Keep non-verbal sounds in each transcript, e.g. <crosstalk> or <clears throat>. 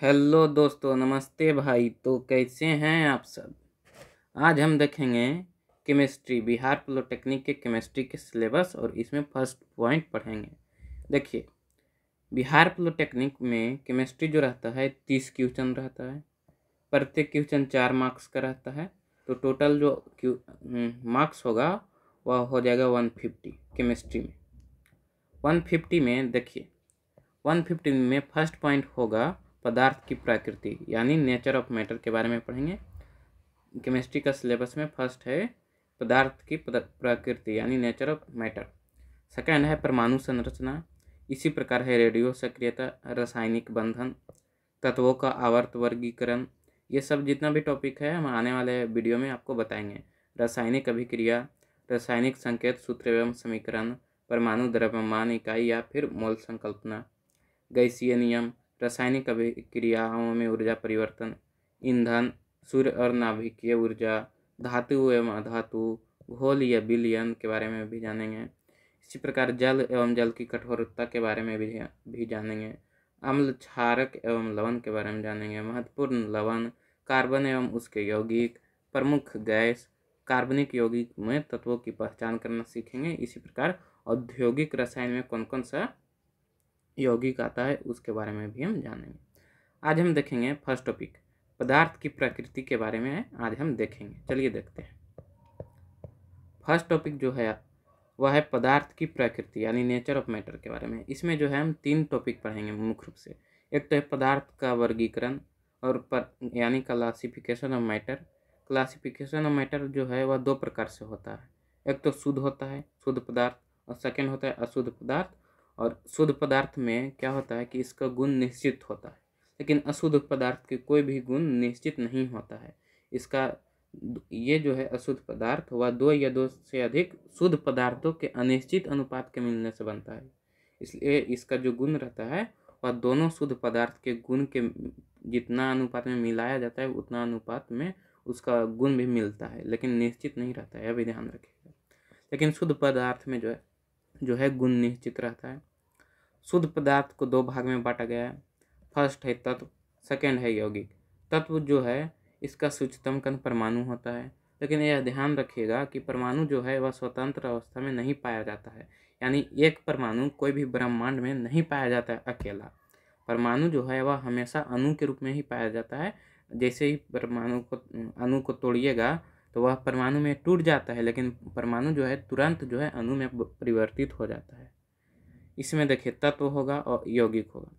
hello दोस्तों नमस्ते भाई तो कैसे हैं आप सब आज हम देखेंगे केमिस्ट्री बिहार पॉलिटेक्निक के केमिस्ट्री के सिलेबस और इसमें फर्स्ट पॉइंट पढ़ेंगे देखिए बिहार पॉलिटेक्निक में केमिस्ट्री जो रहता है तीस क्वेश्चन रहता है प्रत्येक क्वेश्चन चार मार्क्स का रहता है तो टोटल जो हम्म, मार्क्स होगा वह हो जाएगा वन फिफ्टी केमिस्ट्री में वन फिफ्टी में देखिए वन फिफ्टी में फर्स्ट पॉइंट होगा पदार्थ की प्रकृति यानी नेचर ऑफ मैटर के बारे में पढ़ेंगे केमिस्ट्री का सिलेबस में फर्स्ट है पदार्थ की प्रकृति यानी नेचर ऑफ मैटर सेकेंड है परमाणु संरचना इसी प्रकार है रेडियो सक्रियता रासायनिक बंधन तत्वों का आवर्त वर्गीकरण ये सब जितना भी टॉपिक है हम आने वाले वीडियो में आपको बताएंगे रासायनिक अभिक्रिया रासायनिक संकेत सूत्र एवं समीकरण परमाणु द्रव्यमान इकाई या फिर मोल संकल्पना गैसीय नियम रासायनिक अभिक्रियाओं में ऊर्जा परिवर्तन ईंधन सूर्य और नाभिकीय ऊर्जा धातु एवं अधातु घोल या बिलियन के बारे में भी जानेंगे इसी प्रकार जल एवं जल की कठोरता के बारे में भी भी जानेंगे अम्ल क्षारक एवं लवण के बारे में जानेंगे महत्वपूर्ण लवण कार्बन एवं उसके यौगिक प्रमुख गैस कार्बनिक यौगिक में तत्वों की पहचान करना सीखेंगे इसी प्रकार औद्योगिक रसायन में कौन कौन सा यौगिक आता है उसके बारे में भी हम जानेंगे आज हम देखेंगे फर्स्ट टॉपिक पदार्थ की प्रकृति के बारे में आज हम देखेंगे चलिए देखते हैं फर्स्ट टॉपिक जो है वह है पदार्थ की प्रकृति यानी नेचर ऑफ मैटर के बारे में इसमें जो है हम तीन टॉपिक पढ़ेंगे मुख्य रूप से एक तो है पदार्थ का वर्गीकरण और पर यानी classification of matter classification of matter जो है वह दो प्रकार से होता है एक तो शुद्ध होता है शुद्ध पदार्थ और सेकेंड होता है अशुद्ध पदार्थ और शुद्ध पदार्थ में क्या होता है कि इसका गुण निश्चित होता है लेकिन अशुद्ध पदार्थ के कोई भी गुण निश्चित नहीं होता है इसका ये जो है अशुद्ध पदार्थ वह दो या दो से अधिक शुद्ध पदार्थों के अनिश्चित अनुपात के मिलने से बनता है इसलिए इसका जो गुण रहता है वह दोनों शुद्ध पदार्थ के गुण के जितना अनुपात में मिलाया जाता है उतना अनुपात में उसका गुण भी मिलता है लेकिन निश्चित नहीं रहता है अभी ध्यान रखिएगा लेकिन शुद्ध पदार्थ में जो है जो है गुण निश्चित रहता है शुद्ध पदार्थ को दो भाग में बांटा गया है फर्स्ट है तत्व सेकेंड है यौगिक तत्व जो है इसका कण परमाणु होता है लेकिन यह ध्यान रखिएगा कि परमाणु जो है वह स्वतंत्र अवस्था में नहीं पाया जाता है यानी एक परमाणु कोई भी ब्रह्मांड में नहीं पाया जाता है अकेला परमाणु जो है वह हमेशा अणु के रूप में ही पाया जाता है जैसे ही परमाणु को अणु को तोड़िएगा तो वह परमाणु में टूट जाता है लेकिन परमाणु जो है तुरंत जो है अणु में परिवर्तित हो जाता है इसमें देखिए तत्व होगा और यौगिक होगा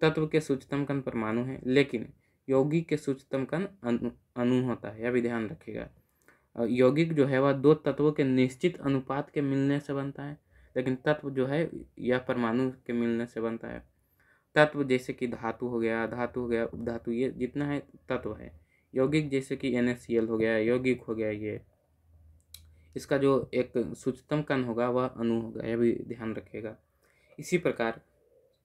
तत्व के सूचतम कण परमाणु है लेकिन यौगिक के सूचतम कण अनु होता है यह भी ध्यान रखिएगा यौगिक जो है वह दो तत्वों के निश्चित अनुपात के मिलने से बनता है लेकिन तत्व जो है यह परमाणु के मिलने से बनता है तत्व जैसे कि धातु हो गया धातु हो गया उपधातु ये जितना है तत्व है यौगिक जैसे कि एन हो गया यौगिक हो गया ये इसका जो एक सूचतम कण होगा वह अनु होगा यह भी ध्यान रखेगा इसी प्रकार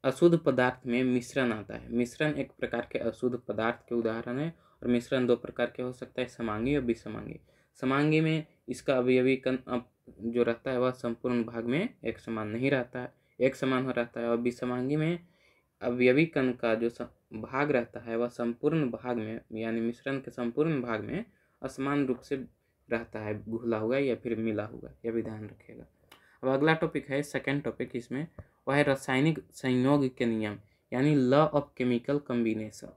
अशुद्ध पदार्थ में मिश्रण आता है मिश्रण एक प्रकार के अशुद्ध पदार्थ के उदाहरण है और मिश्रण दो प्रकार के हो सकता है समांगी और विसमांगी समांगी में इसका अवयवी कन अब जो रहता है वह संपूर्ण भाग में एक समान नहीं रहता है एक समान हो रहता है और विसमांगी में अवयवी कण का जो भाग रहता है वह संपूर्ण भाग में यानी मिश्रण के संपूर्ण भाग में असमान रूप से रहता है घुला हुआ या फिर मिला हुआ यह भी ध्यान रखेगा अब अगला टॉपिक है सेकेंड टॉपिक इसमें वह है रासायनिक संयोग के नियम यानी लॉ ऑफ केमिकल कम्बिनेशन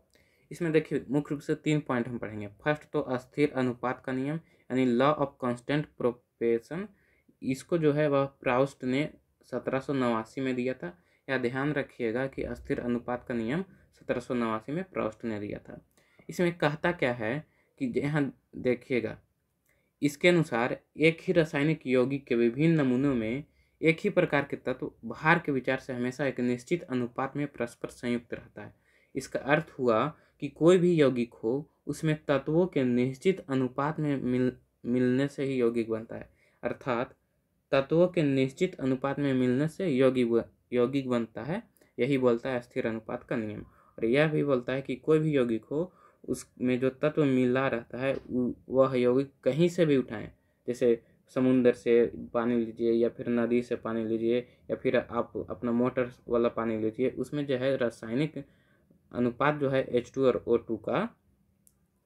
इसमें देखिए मुख्य रूप से तीन पॉइंट हम पढ़ेंगे फर्स्ट तो अस्थिर अनुपात का नियम यानी लॉ ऑफ कॉन्स्टेंट प्रोपेशन इसको जो है वह प्राउस्ट ने सत्रह में दिया था या ध्यान रखिएगा कि अस्थिर अनुपात का नियम सत्रह में प्राउस्ट ने दिया था इसमें कहता क्या है कि यहाँ देखिएगा इसके अनुसार एक ही रासायनिक यौगिक के विभिन्न नमूनों में एक ही प्रकार के तत्व भार के विचार से हमेशा एक निश्चित अनुपात में परस्पर संयुक्त रहता है इसका अर्थ हुआ कि कोई भी यौगिक हो उसमें तत्वों के निश्चित अनुपात में मिल मिलने से ही यौगिक बनता है अर्थात तत्वों के निश्चित अनुपात में मिलने से यौगिक यौगिक बनता है यही बोलता है स्थिर अनुपात का नियम और यह भी बोलता है कि कोई भी यौगिक हो उसमें जो तत्व मिला रहता है वह यौगिक कहीं से भी उठाएं जैसे समुंदर से पानी लीजिए या फिर नदी से पानी लीजिए या फिर आप अपना मोटर वाला पानी लीजिए उसमें जो है रासायनिक अनुपात जो है एच टू और ओ टू का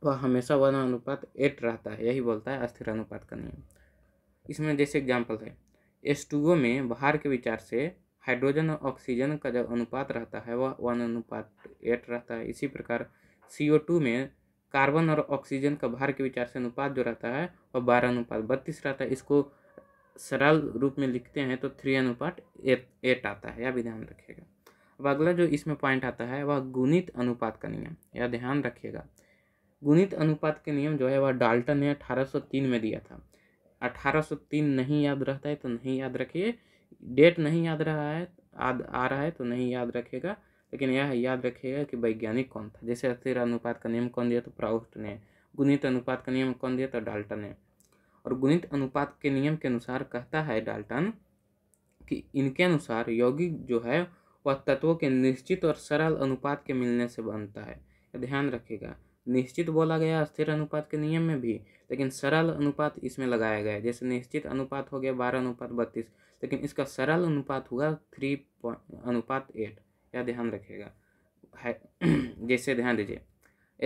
वह हमेशा वन अनुपात एट रहता है यही बोलता है अस्थिर अनुपात का नियम इसमें जैसे एग्जाम्पल है एस टू ओ में बाहर के विचार से हाइड्रोजन और ऑक्सीजन का जो अनुपात रहता है वह वन अनुपात एट रहता है इसी प्रकार सी ओ टू में कार्बन और ऑक्सीजन का भार के विचार से अनुपात जो रहता है और बारह अनुपात बत्तीस रहता है इसको सरल रूप में लिखते हैं तो थ्री अनुपात एट एट आता है यह भी ध्यान रखिएगा अब अगला जो इसमें पॉइंट आता है वह गुणित अनुपात का नियम यह ध्यान रखिएगा गुणित अनुपात के नियम जो है वह डाल्टन ने तीन में दिया था तीन नहीं याद रहता है तो नहीं याद रखिए डेट नहीं याद रहा है आ रहा है तो नहीं याद रखेगा लेकिन यह याद रखिएगा कि वैज्ञानिक कौन था जैसे अस्थिर अनुपात का नियम कौन दिया तो प्राउस्ट ने गुणित अनुपात का नियम कौन दिया तो डाल्टन ने और गुणित अनुपात के नियम के अनुसार कहता है डाल्टन कि इनके अनुसार यौगिक जो है वह तत्वों के निश्चित और सरल अनुपात के मिलने से बनता है ध्यान रखिएगा निश्चित बोला गया स्थिर अनुपात के नियम में भी लेकिन सरल अनुपात इसमें लगाया गया जैसे निश्चित अनुपात हो गया बारह अनुपात बत्तीस लेकिन इसका सरल अनुपात हुआ थ्री अनुपात एट क्या ध्यान रखेगा है <clears throat> जैसे ध्यान दीजिए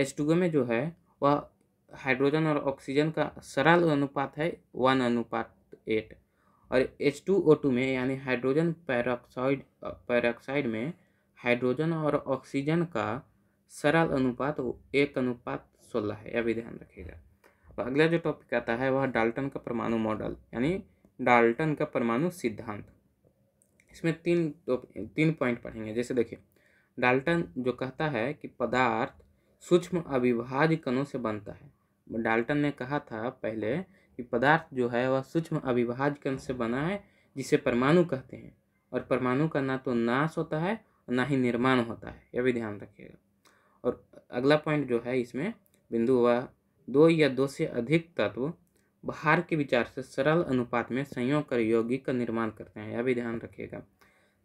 एस टू में जो है वह हाइड्रोजन और ऑक्सीजन का सरल अनुपात है वन अनुपात एट और एच टू ओ टू में यानी हाइड्रोजन पैरोक्साइड पैरोक्साइड में हाइड्रोजन और ऑक्सीजन का सरल अनुपात एक अनुपात सोलह है यह भी ध्यान रखिएगा और अगला जो टॉपिक आता है वह डाल्टन का परमाणु मॉडल यानी डाल्टन का परमाणु सिद्धांत इसमें तीन तीन पॉइंट पढ़ेंगे जैसे देखिए डाल्टन जो कहता है कि पदार्थ सूक्ष्म अविभाज्य कणों से बनता है डाल्टन ने कहा था पहले कि पदार्थ जो है वह सूक्ष्म अविभाज्य कण से बना है जिसे परमाणु कहते हैं और परमाणु का ना तो नाश होता है ना ही निर्माण होता है यह भी ध्यान रखिएगा और अगला पॉइंट जो है इसमें बिंदु व दो या दो से अधिक तत्व भार के विचार से सरल अनुपात में संयोग कर यौगिक का निर्माण करते हैं यह भी ध्यान रखिएगा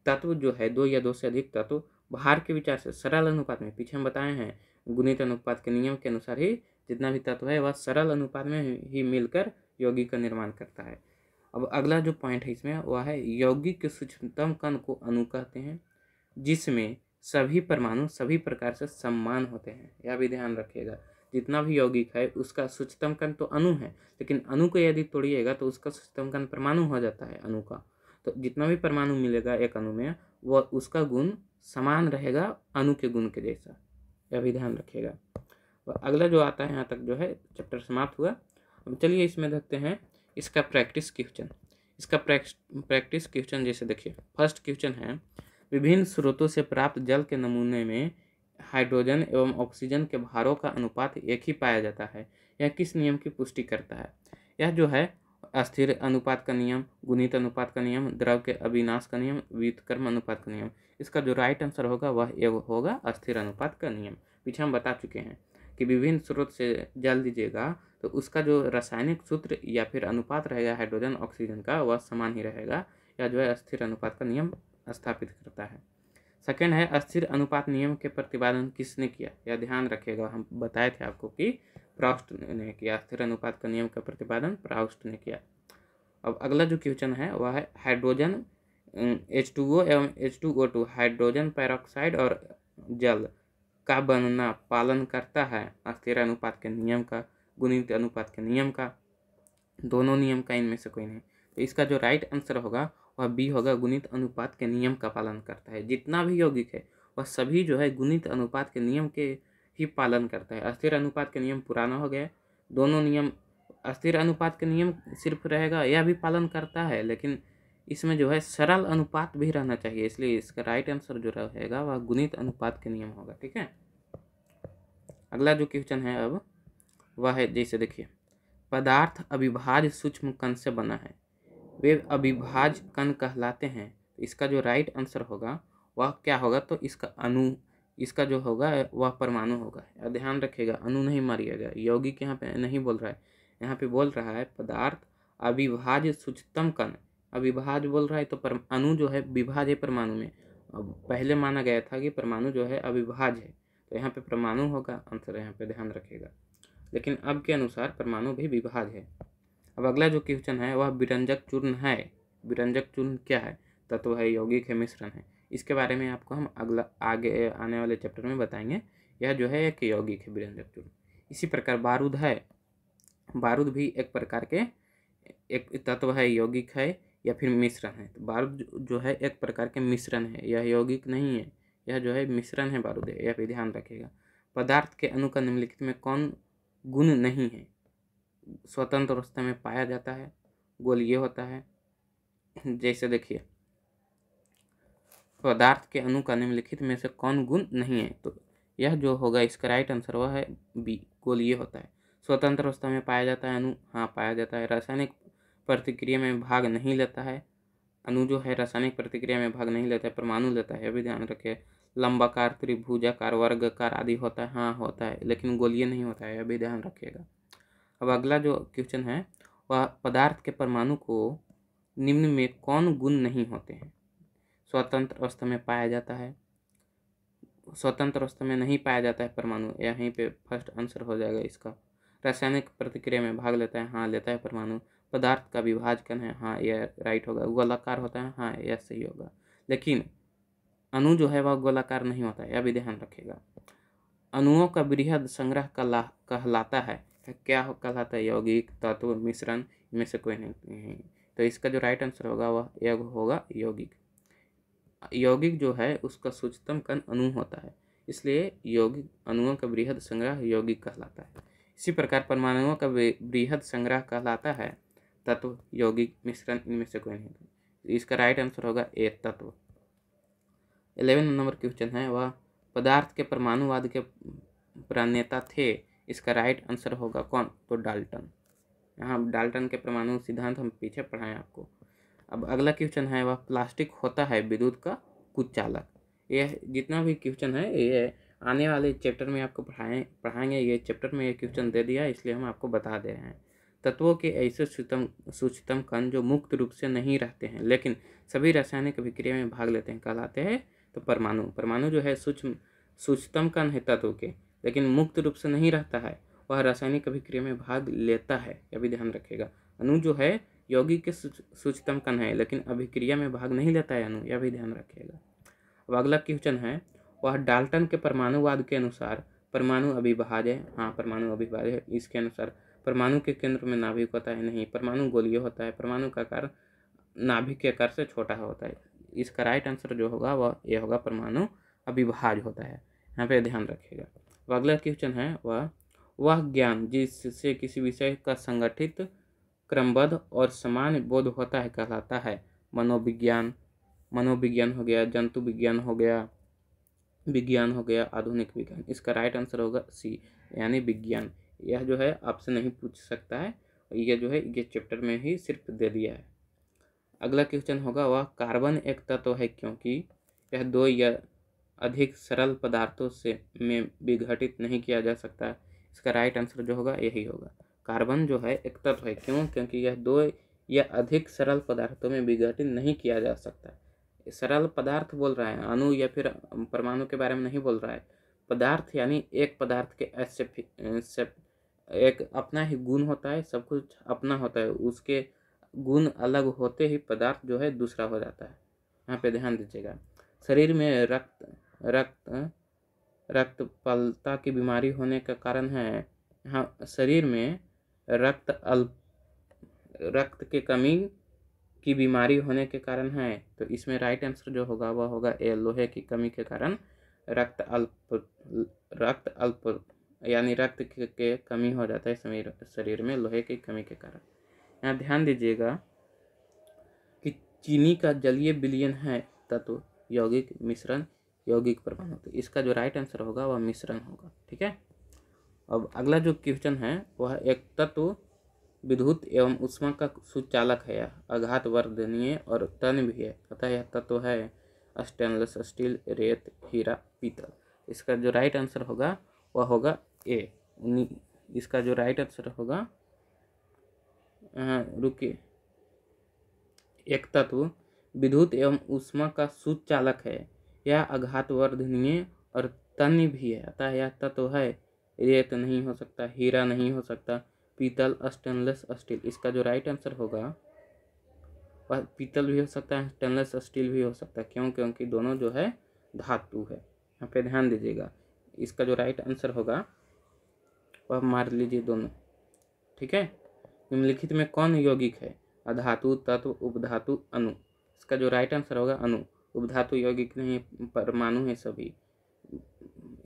तत्व जो है दो या दो से अधिक तत्व भार के विचार से सरल अनुपात में पीछे हम बताए हैं गुणित अनुपात के नियम के अनुसार ही जितना भी तत्व है वह सरल अनुपात में ही मिलकर यौगिक का निर्माण करता है अब अगला जो पॉइंट है इसमें वह है यौगिक के सूक्ष्मतम कण को अनु कहते हैं जिसमें सभी परमाणु सभी प्रकार से सम्मान होते हैं यह भी ध्यान रखिएगा जितना भी यौगिक है उसका सूचतम कण तो अणु है लेकिन अणु को यदि तोड़िएगा तो उसका सूचतम कण परमाणु हो जाता है अणु का तो जितना भी परमाणु मिलेगा एक अणु में वह उसका गुण समान रहेगा अणु के गुण के जैसा यह भी ध्यान रखिएगा अगला जो आता है यहाँ तक जो है चैप्टर समाप्त हुआ अब चलिए इसमें देखते हैं इसका प्रैक्टिस क्वेश्चन इसका प्रैक्टिस क्वेश्चन जैसे देखिए फर्स्ट क्वेश्चन है विभिन्न स्रोतों से प्राप्त जल के नमूने में हाइड्रोजन एवं ऑक्सीजन के भारों का अनुपात एक ही पाया जाता है यह किस नियम की पुष्टि करता है यह जो है अस्थिर अनुपात का नियम गुणित अनुपात का नियम द्रव के अविनाश का नियम व्युतकर्म अनुपात का नियम इसका जो राइट आंसर होगा वह ये होगा अस्थिर अनुपात का नियम पीछे हम बता चुके हैं कि विभिन्न स्रोत से जल दीजिएगा तो उसका जो रासायनिक सूत्र या फिर अनुपात रहेगा हाइड्रोजन ऑक्सीजन का वह समान ही रहेगा या जो है अस्थिर अनुपात का नियम स्थापित करता है सेकेंड है अस्थिर अनुपात नियम के प्रतिपादन किसने किया यह ध्यान रखिएगा हम बताए थे आपको कि प्राउस्ट ने किया अस्थिर अनुपात का नियम का प्रतिपादन प्राउस्ट ने किया अब अगला जो क्वेश्चन है वह है हाइड्रोजन एच टू ओ एवं H two O two hydrogen peroxide और जल का बनना पालन करता है अस्थिर अनुपात के नियम का गुणित अनुपात के नियम का दोनों नियम का इनमें से कोई नहीं तो इसका जो राइट आंसर होगा वह बी होगा गुणित अनुपात के नियम का पालन करता है जितना भी यौगिक है वह सभी जो है गुणित अनुपात के नियम के ही पालन करता है अस्थिर अनुपात के नियम पुराना हो गया दोनों नियम अस्थिर अनुपात के नियम सिर्फ रहेगा यह भी पालन करता है लेकिन इसमें जो है सरल अनुपात भी रहना चाहिए इसलिए इसका राइट आंसर जो रहेगा वह गुणित अनुपात के नियम होगा ठीक है अगला जो क्वेश्चन है अब वह है जैसे देखिए पदार्थ अविभाज्य सूक्ष्म कण से बना है वे अविभाज कण कहलाते हैं इसका जो राइट आंसर होगा वह क्या होगा तो इसका अनु इसका जो होगा वह परमाणु होगा ध्यान रखिएगा अनु नहीं मारिएगा यौगिक यहाँ पे नहीं बोल रहा है यहाँ पे बोल रहा है पदार्थ अविभाज सूचतम कण अविभाज बोल रहा है तो पर अनु जो है विभाज है परमाणु में अब पहले माना गया था कि परमाणु जो है अविभाज है तो यहाँ पे परमाणु होगा आंसर यहाँ पे ध्यान रखिएगा लेकिन अब के अनुसार परमाणु भी विभाज है अब अगला जो क्वेश्चन है वह विरंजक चूर्ण है विरंजक चूर्ण क्या है तत्व है यौगिक है मिश्रण है इसके बारे में आपको हम अगला आगे आने वाले चैप्टर में बताएंगे यह जो है एक यौगिक है विरंजक चूर्ण इसी प्रकार बारूद है बारूद भी एक प्रकार के एक तत्व है यौगिक है या फिर मिश्रण है तो बारूद जो है एक प्रकार के मिश्रण है यह यौगिक नहीं है यह जो है मिश्रण है बारूद है यह भी ध्यान रखिएगा पदार्थ के अणु निम्नलिखित में कौन गुण नहीं है स्वतंत्र अवस्था में पाया जाता है गोल ये होता है जैसे देखिए पदार्थ के अणु का निम्नलिखित में से कौन गुण नहीं है तो यह जो होगा इसका राइट आंसर वह है बी गोल ये होता है स्वतंत्र अवस्था में पाया जाता है अणु हाँ पाया जाता है रासायनिक प्रतिक्रिया में भाग नहीं लेता है अणु जो है रासायनिक प्रतिक्रिया में भाग नहीं लेता है परमाणु लेता है भी ध्यान रखें लंबाकार त्रिभुजाकार वर्गकार आदि होता है हाँ होता है लेकिन गोलीय नहीं होता है यह भी ध्यान रखिएगा अब अगला जो क्वेश्चन है वह पदार्थ के परमाणु को निम्न में कौन गुण नहीं होते हैं स्वतंत्र अवस्था में पाया जाता है स्वतंत्र अवस्था में नहीं पाया जाता है परमाणु यहीं पे फर्स्ट आंसर हो जाएगा इसका रासायनिक प्रतिक्रिया में भाग लेता है हाँ लेता है परमाणु पदार्थ का विभाजकन है हाँ यह राइट होगा गोलाकार होता है हाँ यह सही होगा लेकिन अणु जो है वह गोलाकार नहीं होता है यह भी ध्यान रखेगा अणुओं का वृहद संग्रह कहलाता है क्या हो कहलाता है यौगिक तत्व मिश्रण इनमें से कोई नहीं तो इसका जो राइट आंसर होगा वह यज्ञ होगा यौगिक यौगिक जो है उसका सूचतम कण अणु होता है इसलिए यौगिक अणुओं का वृहद संग्रह यौगिक कहलाता है इसी प्रकार परमाणुओं का वृहद संग्रह कहलाता है तत्व यौगिक मिश्रण इनमें से कोई नहीं इसका राइट आंसर होगा ए तत्व इलेवन नंबर क्वेश्चन है वह पदार्थ के परमाणुवाद के प्रणेता थे इसका राइट आंसर होगा कौन तो डाल्टन यहाँ डाल्टन के परमाणु सिद्धांत हम पीछे पढ़ाएं आपको अब अगला क्वेश्चन है वह प्लास्टिक होता है विद्युत का कुचालक यह जितना भी क्वेश्चन है ये आने वाले चैप्टर में आपको पढ़ाएँ पढ़ाएंगे ये चैप्टर में ये क्वेश्चन दे दिया इसलिए हम आपको बता दे रहे हैं तत्वों के ऐसे सूचतम सूचतम कण जो मुक्त रूप से नहीं रहते हैं लेकिन सभी रासायनिक अभिक्रिया में भाग लेते हैं कहलाते हैं तो परमाणु परमाणु जो है सूक्ष्म सूचतम कण है तत्व के लेकिन मुक्त रूप से नहीं रहता है वह रासायनिक अभिक्रिया में भाग लेता है यह भी ध्यान रखेगा अनु जो है यौगिक के सूचतम कण है लेकिन अभिक्रिया में भाग नहीं लेता है अनु यह भी ध्यान रखिएगा अब अगला क्वेश्चन है वह डाल्टन के परमाणुवाद के अनुसार परमाणु है हाँ परमाणु है इसके अनुसार परमाणु के केंद्र में नाभिक होता है नहीं परमाणु गोलीय होता है परमाणु का आकार नाभिक के आकार से छोटा होता है इसका राइट आंसर जो होगा वह यह होगा परमाणु अभिभाज होता है यहाँ पे ध्यान रखिएगा तो अगला क्वेश्चन है वह वह ज्ञान जिससे किसी विषय का संगठित क्रमबद्ध और समान बोध होता है कहलाता है मनोविज्ञान मनोविज्ञान हो गया जंतु विज्ञान हो गया विज्ञान हो गया आधुनिक विज्ञान इसका राइट आंसर होगा सी यानी विज्ञान यह जो है आपसे नहीं पूछ सकता है यह जो है ये चैप्टर में ही सिर्फ दे दिया है अगला क्वेश्चन होगा वह कार्बन एक तत्व है क्योंकि यह दो या अधिक सरल पदार्थों से में विघटित नहीं किया जा सकता इसका राइट आंसर जो होगा यही होगा कार्बन जो है एक तत्व है क्यों क्योंकि यह दो या अधिक सरल पदार्थों में विघटित नहीं किया जा सकता सरल पदार्थ बोल रहा है अणु या फिर परमाणु के बारे में नहीं बोल रहा है पदार्थ यानी एक पदार्थ के ऐसे एक अपना ही गुण होता है सब कुछ अपना होता है उसके गुण अलग होते ही पदार्थ जो है दूसरा हो जाता है यहाँ पे ध्यान दीजिएगा शरीर में रक्त रक्त रक्तपलता की बीमारी होने का कारण है हम शरीर में रक्त अल्प रक्त के कमी की बीमारी होने के कारण है तो इसमें राइट आंसर जो होगा वह होगा ए लोहे की कमी के कारण रक्त अल्प रक्त अल्प यानी रक्त के, के कमी हो जाता है शरीर में लोहे की कमी के कारण यहाँ ध्यान दीजिएगा कि चीनी का जलीय विलियन है तत्व यौगिक मिश्रण यौगिक प्रबंध होती इसका जो राइट आंसर होगा वह मिश्रण होगा ठीक है अब अगला जो क्वेश्चन है वह एक तत्व विद्युत एवं उष्मा का सुचालक है आघात वर्धनीय और तन भी है अतः यह तत्व है स्टेनलेस स्टील रेत हीरा पीतल इसका जो राइट आंसर होगा वह होगा ए इसका जो राइट आंसर होगा रुकिए एक तत्व विद्युत एवं उष्मा का सुचालक है यह अघात वर्धनीय और तन्य भी है अतः यह तत्व है रेत नहीं हो सकता हीरा नहीं हो सकता पीतल स्टेनलेस स्टील इसका जो राइट आंसर होगा वह पीतल भी हो सकता है स्टेनलेस स्टील भी हो सकता है क्यों क्योंकि दोनों जो है धातु है यहाँ पे ध्यान दीजिएगा इसका जो राइट आंसर होगा वह मार लीजिए दोनों ठीक है निम्नलिखित में कौन यौगिक है अधातु तत्व उपधातु अनु इसका जो राइट आंसर होगा अनु उपधातु तो यौगिक नहीं है परमाणु है सभी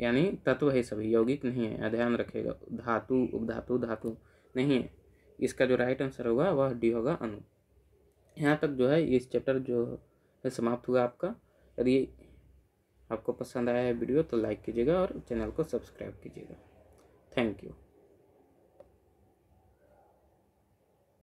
यानी तत्व है सभी यौगिक नहीं है ध्यान रखेगा धातु उपधातु धातु नहीं है इसका जो राइट आंसर होगा वह डी होगा अनु यहाँ तक जो है इस चैप्टर जो है समाप्त हुआ आपका यदि आपको पसंद आया है वीडियो तो लाइक कीजिएगा और चैनल को सब्सक्राइब कीजिएगा थैंक यू